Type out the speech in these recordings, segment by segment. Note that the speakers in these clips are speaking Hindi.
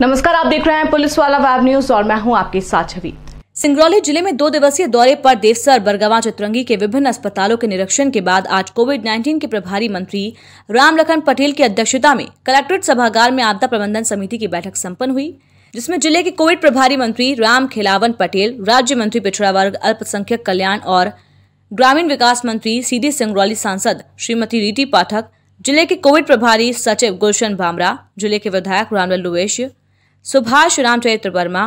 नमस्कार आप देख रहे हैं पुलिस वाला वैब न्यूज और मैं हूं आपके साथ छवि सिंगरौली जिले में दो दिवसीय दौरे पर देवसर बरगवा चतरंगी के विभिन्न अस्पतालों के निरीक्षण के बाद आज कोविड 19 के प्रभारी मंत्री रामलखन पटेल की अध्यक्षता में कलेक्ट्रेट सभागार में आपदा प्रबंधन समिति की बैठक सम्पन्न हुई जिसमें जिले के कोविड प्रभारी मंत्री राम खिलावन पटेल राज्य मंत्री पिछड़ा वर्ग अल्पसंख्यक कल्याण और ग्रामीण विकास मंत्री सीधी सिंगरौली सांसद श्रीमती रीति पाठक जिले के कोविड प्रभारी सचिव गुलशन भामरा जिले के विधायक रामलाल लुवेश सुभाष रामचरित्र वर्मा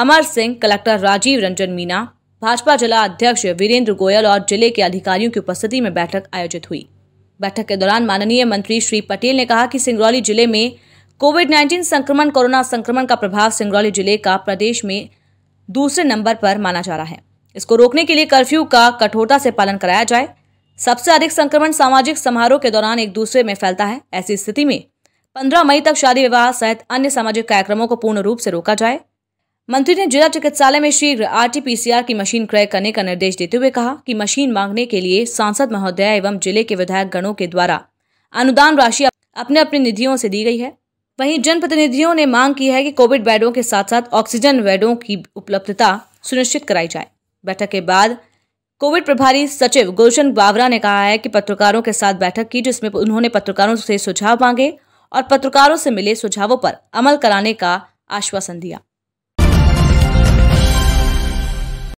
अमर सिंह कलेक्टर राजीव रंजन मीना भाजपा जिला अध्यक्ष वीरेंद्र गोयल और जिले के अधिकारियों की उपस्थिति में बैठक आयोजित हुई बैठक के दौरान माननीय मंत्री श्री पटेल ने कहा कि सिंगरौली जिले में कोविड 19 संक्रमण कोरोना संक्रमण का प्रभाव सिंगरौली जिले का प्रदेश में दूसरे नंबर पर माना जा रहा है इसको रोकने के लिए कर्फ्यू का कठोरता से पालन कराया जाए सबसे अधिक संक्रमण सामाजिक समारोह के दौरान एक दूसरे में फैलता है ऐसी स्थिति में पंद्रह मई तक शादी विवाह सहित अन्य सामाजिक कार्यक्रमों को पूर्ण रूप से रोका जाए मंत्री ने जिला चिकित्सालय में शीघ्र आरटीपीसीआर की मशीन क्रय करने का निर्देश देते हुए कहा कि मशीन मांगने के लिए सांसद महोदय एवं जिले के विधायक गणों के द्वारा अनुदान राशि अपने अपने निधियों से दी गई है वहीं जनप्रतिनिधियों ने मांग की है कि कोविड बेडों के साथ साथ ऑक्सीजन बेडों की उपलब्धता सुनिश्चित कराई जाए बैठक के बाद कोविड प्रभारी सचिव गुलशन बावरा ने कहा है कि पत्रकारों के साथ बैठक की जिसमें उन्होंने पत्रकारों से सुझाव मांगे और पत्रकारों से मिले सुझावों पर अमल कराने का आश्वासन दिया